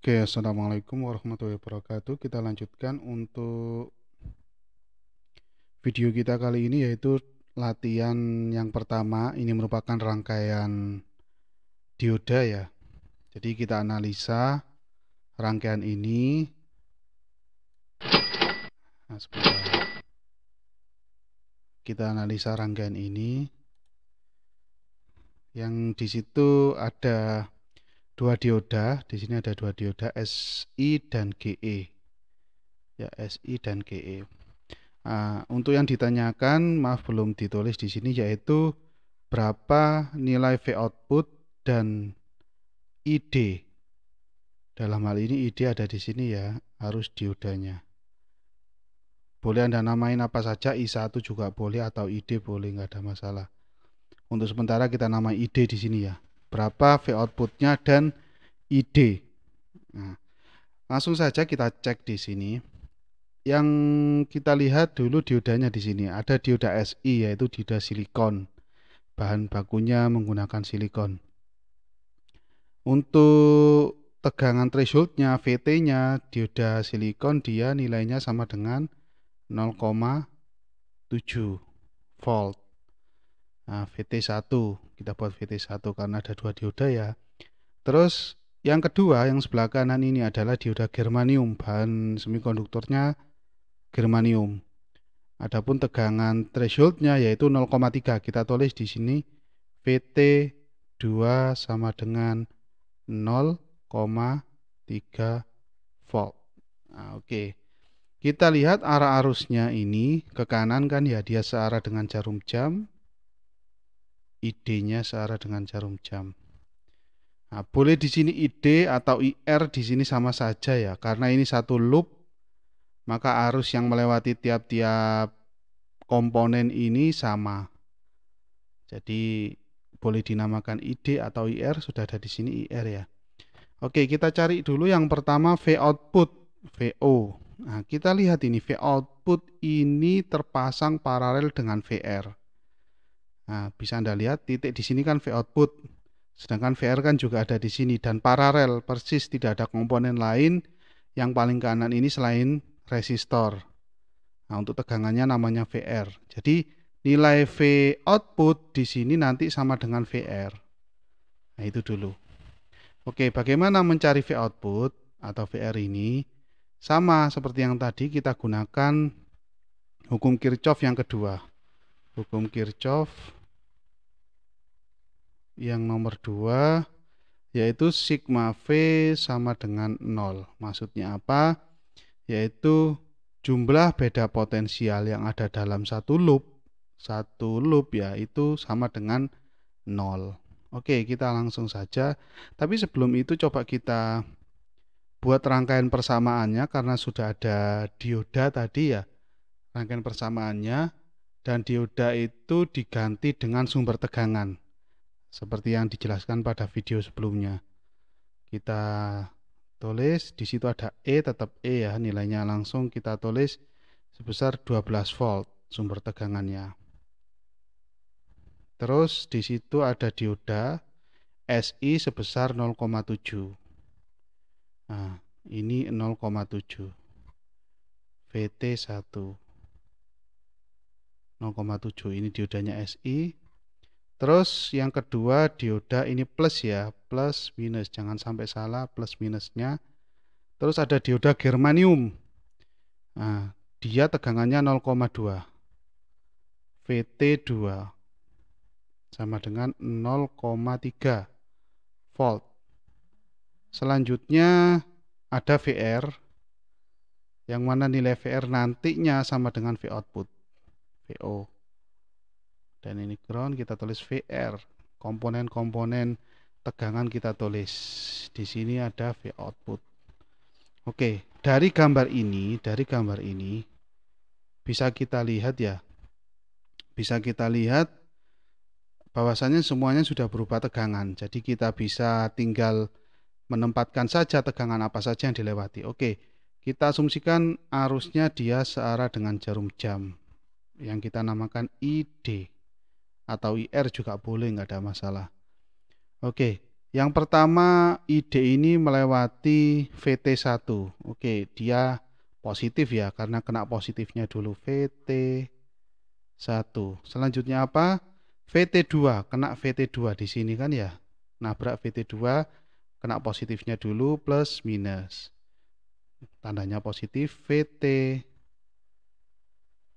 Oke, Assalamualaikum warahmatullahi wabarakatuh. Kita lanjutkan untuk video kita kali ini yaitu latihan yang pertama. Ini merupakan rangkaian dioda ya. Jadi kita analisa rangkaian ini. Nah, Kita analisa rangkaian ini. Yang disitu ada dua dioda, di sini ada dua dioda SI dan GE. Ya, SI dan GE. Nah, untuk yang ditanyakan, maaf belum ditulis di sini yaitu berapa nilai V output dan ID. Dalam hal ini ID ada di sini ya, harus diodanya. Boleh Anda namain apa saja, I1 juga boleh atau ID boleh, nggak ada masalah. Untuk sementara kita nama ID di sini ya berapa V outputnya dan ID. Nah, langsung saja kita cek di sini. Yang kita lihat dulu diodanya di sini ada dioda SI yaitu dioda silikon. Bahan bakunya menggunakan silikon. Untuk tegangan thresholdnya VT-nya dioda silikon dia nilainya sama dengan 0,7 volt. Nah, VT1 kita buat VT1 karena ada dua dioda ya. Terus yang kedua yang sebelah kanan ini adalah dioda germanium, bahan semikonduktornya germanium. Adapun tegangan thresholdnya yaitu 0,3. Kita tulis di sini VT 2 sama dengan 0,3 volt. Nah, oke. Okay. Kita lihat arah arusnya ini ke kanan kan ya dia searah dengan jarum jam idenya searah dengan jarum jam. Nah, boleh di sini ID atau IR di sini sama saja ya, karena ini satu loop, maka arus yang melewati tiap-tiap komponen ini sama. Jadi boleh dinamakan ID atau IR sudah ada di sini IR ya. Oke, kita cari dulu yang pertama V output VO. Nah, kita lihat ini V output ini terpasang paralel dengan VR. Nah, bisa Anda lihat titik di sini kan V output. Sedangkan VR kan juga ada di sini dan paralel persis tidak ada komponen lain yang paling kanan ini selain resistor. Nah, untuk tegangannya namanya VR. Jadi nilai V output di sini nanti sama dengan VR. Nah, itu dulu. Oke, bagaimana mencari V output atau VR ini? Sama seperti yang tadi kita gunakan hukum Kirchhoff yang kedua. Hukum Kirchhoff yang nomor 2 yaitu sigma V sama dengan 0. Maksudnya apa? Yaitu jumlah beda potensial yang ada dalam satu loop, satu loop ya itu sama dengan 0. Oke, kita langsung saja. Tapi sebelum itu coba kita buat rangkaian persamaannya karena sudah ada dioda tadi ya. Rangkaian persamaannya dan dioda itu diganti dengan sumber tegangan seperti yang dijelaskan pada video sebelumnya kita tulis di situ ada E tetap E ya nilainya langsung kita tulis sebesar 12 volt sumber tegangannya terus di situ ada dioda SI sebesar 0,7 nah ini 0,7 VT1 0,7 ini diodanya SI Terus yang kedua dioda ini plus ya, plus minus. Jangan sampai salah plus minusnya. Terus ada dioda germanium. Nah, dia tegangannya 0,2. VT2 sama dengan 0,3 volt. Selanjutnya ada VR yang mana nilai VR nantinya sama dengan V output. VO dan ini ground kita tulis VR komponen-komponen tegangan kita tulis di sini ada V output oke dari gambar ini dari gambar ini bisa kita lihat ya bisa kita lihat bahwasannya semuanya sudah berupa tegangan jadi kita bisa tinggal menempatkan saja tegangan apa saja yang dilewati oke kita asumsikan arusnya dia searah dengan jarum jam yang kita namakan ID atau IR juga boleh nggak ada masalah oke yang pertama ID ini melewati VT1 oke dia positif ya karena kena positifnya dulu VT1 selanjutnya apa VT2 kena VT2 di sini kan ya nabrak VT2 kena positifnya dulu plus minus tandanya positif VT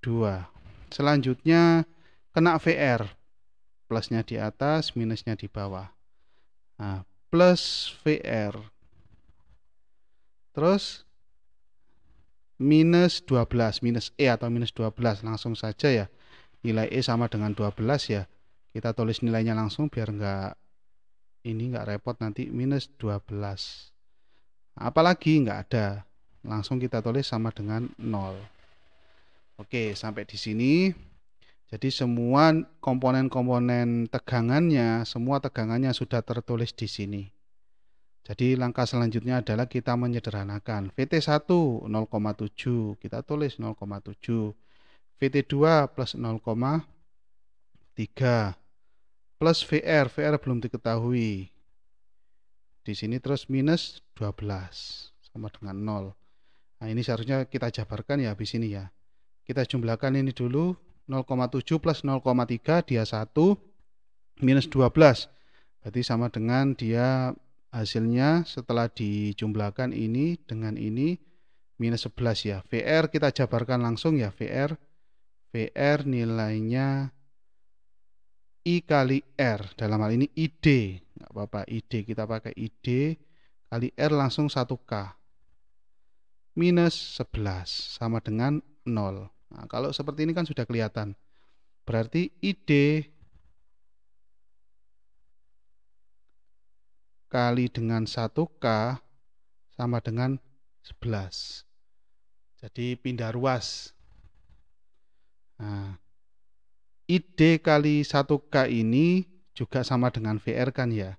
2. Selanjutnya kena VR plusnya di atas minusnya di bawah nah, plus VR terus minus 12 minus E atau minus 12 langsung saja ya nilai E sama dengan 12 ya kita tulis nilainya langsung biar enggak ini enggak repot nanti minus 12 apalagi enggak ada langsung kita tulis sama dengan 0 Oke sampai di sini jadi semua komponen-komponen tegangannya, semua tegangannya sudah tertulis di sini. Jadi langkah selanjutnya adalah kita menyederhanakan. VT1 0,7, kita tulis 0,7. VT2 plus 0,3 plus VR, VR belum diketahui. Di sini terus minus 12 sama dengan 0. Nah ini seharusnya kita jabarkan ya habis ini ya. Kita jumlahkan ini dulu 0,7 plus 0,3 dia 1 minus 12 berarti sama dengan dia hasilnya setelah dijumlahkan ini dengan ini minus 11 ya VR kita jabarkan langsung ya VR VR nilainya I kali R dalam hal ini ID nggak apa-apa ID kita pakai ID kali R langsung 1K minus 11 sama dengan 0 Nah, kalau seperti ini kan sudah kelihatan. Berarti ide kali dengan 1K sama dengan 11. Jadi pindah ruas. Nah, ID kali 1K ini juga sama dengan VR kan ya.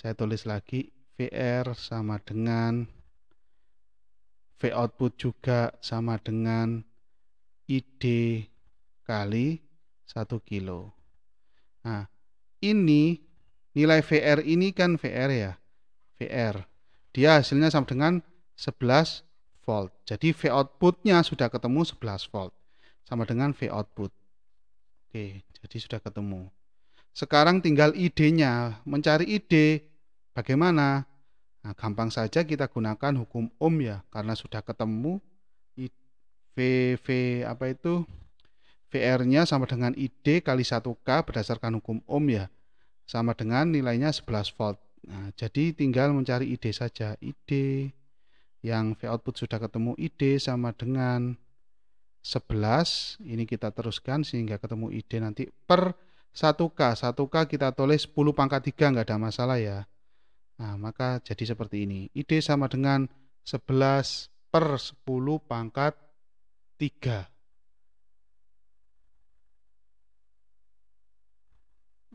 Saya tulis lagi VR sama dengan V output juga sama dengan ID kali 1 kilo. Nah, ini nilai VR ini kan VR ya. VR. Dia hasilnya sama dengan 11 volt. Jadi V outputnya sudah ketemu 11 volt. Sama dengan V output. Oke, jadi sudah ketemu. Sekarang tinggal idenya. Mencari ide bagaimana? Nah, gampang saja kita gunakan hukum ohm ya, karena sudah ketemu V V apa itu VR-nya sama dengan ID kali 1K berdasarkan hukum ohm ya sama dengan nilainya 11 volt nah, jadi tinggal mencari ID saja ID yang V output sudah ketemu ID sama dengan 11 ini kita teruskan sehingga ketemu ID nanti per 1K 1K kita tulis 10 pangkat 3 nggak ada masalah ya nah maka jadi seperti ini ID sama dengan 11 per 10 pangkat tiga.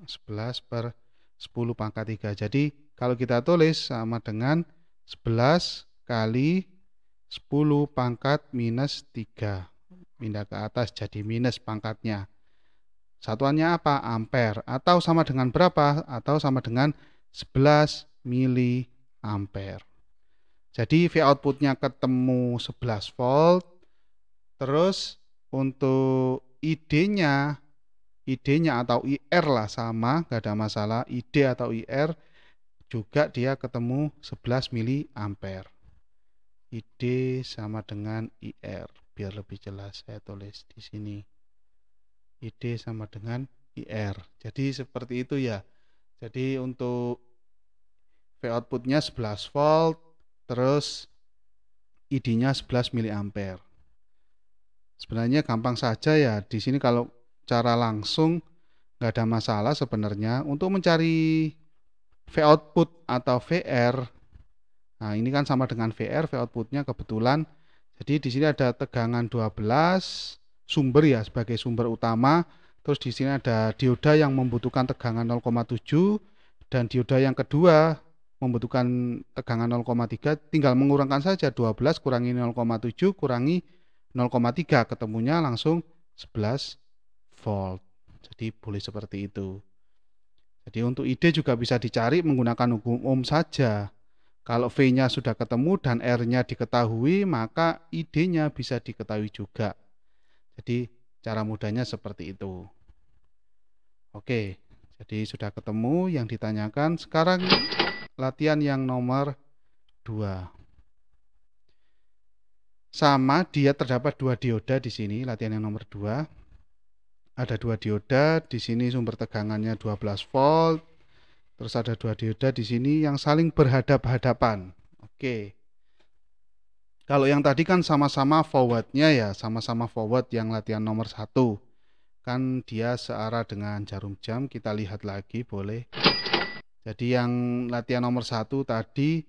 Sebelas per sepuluh pangkat tiga. Jadi kalau kita tulis sama dengan sebelas kali sepuluh pangkat minus tiga. Pindah ke atas jadi minus pangkatnya. Satuannya apa? Ampere. Atau sama dengan berapa? Atau sama dengan mili ampere. Jadi V outputnya ketemu 11 volt, Terus untuk ID-nya, ID-nya atau IR lah sama, gak ada masalah. ID atau IR juga dia ketemu 11 mili ampere. ID sama dengan IR. Biar lebih jelas saya tulis di sini. ID sama dengan IR. Jadi seperti itu ya. Jadi untuk V outputnya 11 volt, terus ID-nya 11 mili ampere. Sebenarnya gampang saja ya. Di sini kalau cara langsung nggak ada masalah sebenarnya. Untuk mencari V output atau VR, nah ini kan sama dengan VR, V outputnya kebetulan. Jadi di sini ada tegangan 12 sumber ya sebagai sumber utama. Terus di sini ada dioda yang membutuhkan tegangan 0,7 dan dioda yang kedua membutuhkan tegangan 0,3 tinggal mengurangkan saja 12 kurangi 0,7 kurangi 0,3 ketemunya langsung 11 volt jadi boleh seperti itu jadi untuk ide juga bisa dicari menggunakan hukum ohm saja kalau V-nya sudah ketemu dan R-nya diketahui maka ide nya bisa diketahui juga jadi cara mudahnya seperti itu Oke jadi sudah ketemu yang ditanyakan sekarang latihan yang nomor 2 sama dia terdapat dua dioda di sini latihan yang nomor 2 ada dua dioda di sini sumber tegangannya 12 volt terus ada dua dioda di sini yang saling berhadap-hadapan oke kalau yang tadi kan sama-sama forwardnya ya sama-sama forward yang latihan nomor satu kan dia searah dengan jarum jam kita lihat lagi boleh jadi yang latihan nomor satu tadi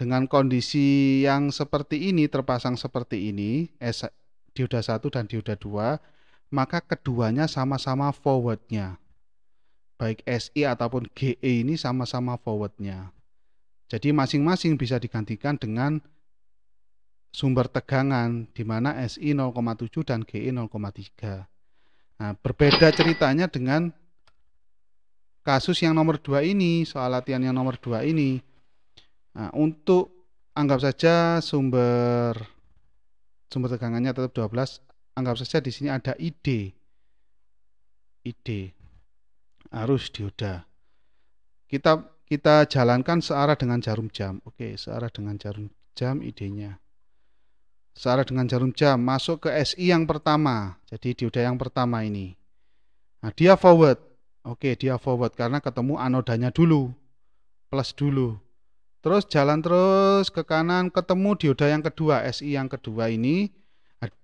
dengan kondisi yang seperti ini terpasang seperti ini S dioda 1 dan dioda 2 maka keduanya sama-sama forwardnya baik SI ataupun GE ini sama-sama forwardnya jadi masing-masing bisa digantikan dengan sumber tegangan di mana SI 0,7 dan GE 0,3 nah berbeda ceritanya dengan kasus yang nomor 2 ini soal latihan yang nomor 2 ini Nah, untuk anggap saja sumber sumber tegangannya tetap 12, anggap saja di sini ada ID. ID arus dioda. Kita kita jalankan searah dengan jarum jam. Oke, searah dengan jarum jam ID-nya. Searah dengan jarum jam masuk ke SI yang pertama. Jadi dioda yang pertama ini. Nah, dia forward. Oke, dia forward karena ketemu anodanya dulu. Plus dulu. Terus jalan terus ke kanan ketemu dioda yang kedua, SI yang kedua ini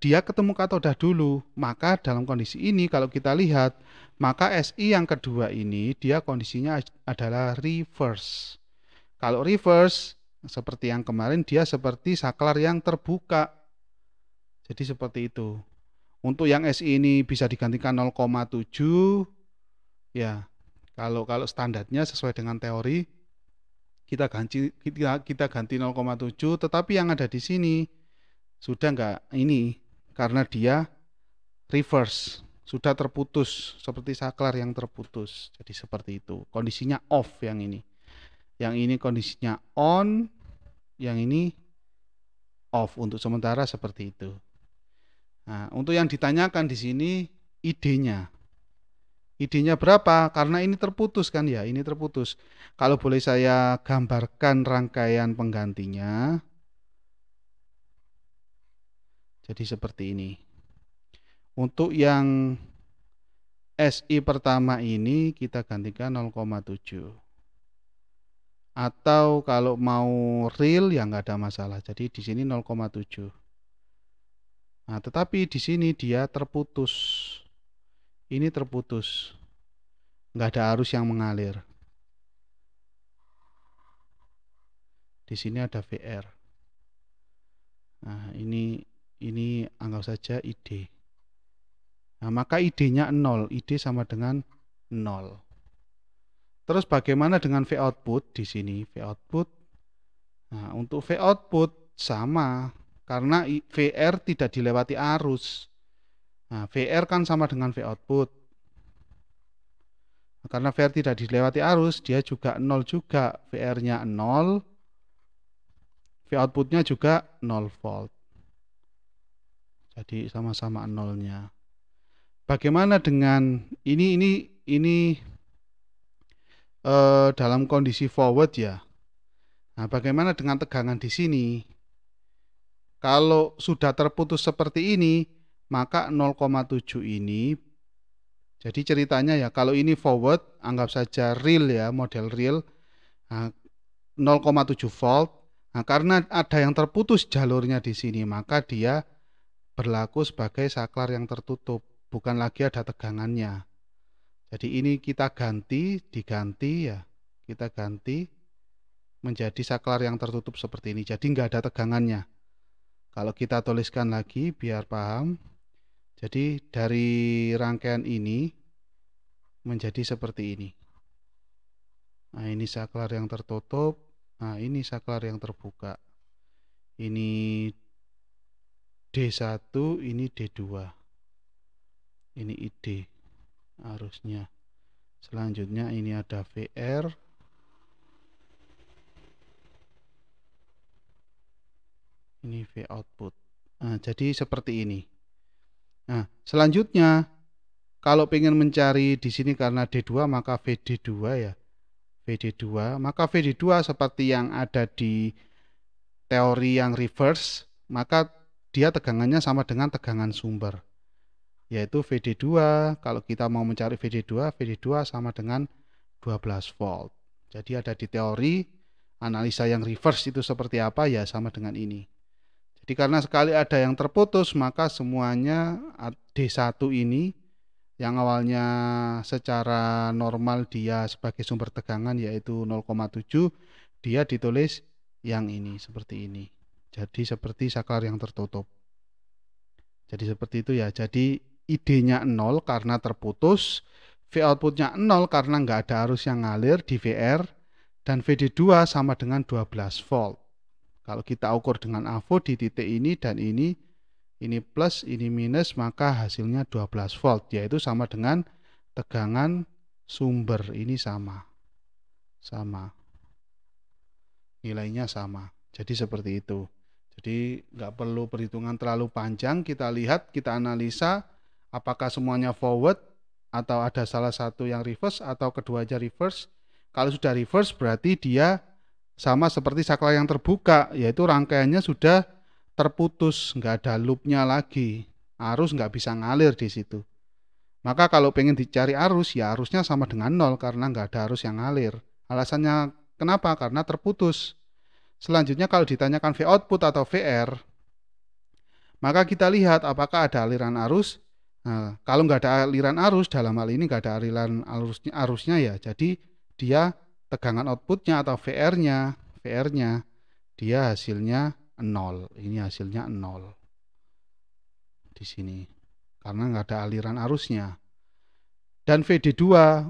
dia ketemu katoda dulu. Maka dalam kondisi ini kalau kita lihat, maka SI yang kedua ini dia kondisinya adalah reverse. Kalau reverse seperti yang kemarin dia seperti saklar yang terbuka. Jadi seperti itu. Untuk yang SI ini bisa digantikan 0,7 ya. Kalau kalau standarnya sesuai dengan teori kita ganti kita, kita ganti 0,7 tetapi yang ada di sini sudah enggak ini karena dia reverse sudah terputus seperti saklar yang terputus jadi seperti itu kondisinya off yang ini yang ini kondisinya on yang ini off untuk sementara seperti itu nah untuk yang ditanyakan di sini idenya idenya berapa karena ini terputus kan ya ini terputus kalau boleh saya gambarkan rangkaian penggantinya jadi seperti ini untuk yang SI pertama ini kita gantikan 0,7 atau kalau mau real yang nggak ada masalah jadi di sini 0,7 nah tetapi di sini dia terputus ini terputus nggak ada arus yang mengalir di sini ada VR nah ini ini anggap saja ID nah maka ID-nya 0 ID sama dengan 0 terus bagaimana dengan V output di sini V output nah untuk V output sama karena VR tidak dilewati arus Nah, VR kan sama dengan V output. Nah, karena VR tidak dilewati arus, dia juga nol juga. VR-nya nol V outputnya juga nol volt. Jadi sama-sama nolnya. Bagaimana dengan ini ini ini eh, dalam kondisi forward ya. Nah, bagaimana dengan tegangan di sini? Kalau sudah terputus seperti ini, maka 0,7 ini jadi ceritanya ya kalau ini forward anggap saja real ya model real 0,7 ah, volt nah karena ada yang terputus jalurnya di sini maka dia berlaku sebagai saklar yang tertutup bukan lagi ada tegangannya jadi ini kita ganti diganti ya kita ganti menjadi saklar yang tertutup seperti ini jadi nggak ada tegangannya kalau kita tuliskan lagi biar paham jadi dari rangkaian ini menjadi seperti ini. Nah, ini saklar yang tertutup, nah ini saklar yang terbuka. Ini D1, ini D2. Ini ID harusnya. Selanjutnya ini ada VR. Ini V output. Nah, jadi seperti ini. Nah, selanjutnya kalau pengen mencari di sini karena D2 maka VD2 ya. VD2, maka VD2 seperti yang ada di teori yang reverse, maka dia tegangannya sama dengan tegangan sumber. Yaitu VD2, kalau kita mau mencari VD2, VD2 sama dengan 12 volt. Jadi ada di teori analisa yang reverse itu seperti apa ya sama dengan ini karena sekali ada yang terputus, maka semuanya D1 ini yang awalnya secara normal dia sebagai sumber tegangan yaitu 0,7 dia ditulis yang ini seperti ini jadi seperti saklar yang tertutup jadi seperti itu ya jadi ID-nya 0 karena terputus V outputnya 0 karena nggak ada arus yang ngalir di VR dan VD2 sama dengan 12 volt kalau kita ukur dengan AVO di titik ini dan ini, ini plus, ini minus, maka hasilnya 12 volt, yaitu sama dengan tegangan sumber ini sama. Sama. Nilainya sama. Jadi seperti itu. Jadi nggak perlu perhitungan terlalu panjang, kita lihat, kita analisa apakah semuanya forward atau ada salah satu yang reverse atau kedua aja reverse. Kalau sudah reverse berarti dia sama seperti saklar yang terbuka, yaitu rangkaiannya sudah terputus, nggak ada loopnya lagi. Arus nggak bisa ngalir di situ. Maka kalau pengen dicari arus, ya arusnya sama dengan nol karena nggak ada arus yang ngalir. Alasannya kenapa? Karena terputus. Selanjutnya kalau ditanyakan V output atau VR, maka kita lihat apakah ada aliran arus. Nah, kalau nggak ada aliran arus, dalam hal ini nggak ada aliran arusnya, arusnya ya, jadi dia tegangan outputnya atau VR-nya, VR-nya dia hasilnya 0. Ini hasilnya 0. Di sini. Karena nggak ada aliran arusnya. Dan VD2,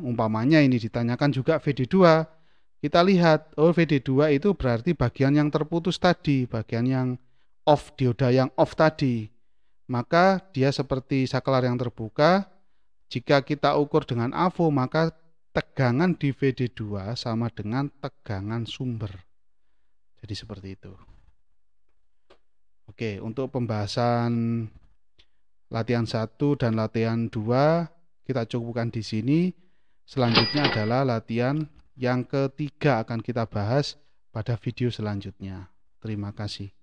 umpamanya ini ditanyakan juga VD2. Kita lihat, oh VD2 itu berarti bagian yang terputus tadi, bagian yang off, dioda yang off tadi. Maka dia seperti saklar yang terbuka. Jika kita ukur dengan AVO, maka tegangan di VD2 sama dengan tegangan sumber. Jadi seperti itu. Oke, untuk pembahasan latihan 1 dan latihan 2 kita cukupkan di sini. Selanjutnya adalah latihan yang ketiga akan kita bahas pada video selanjutnya. Terima kasih.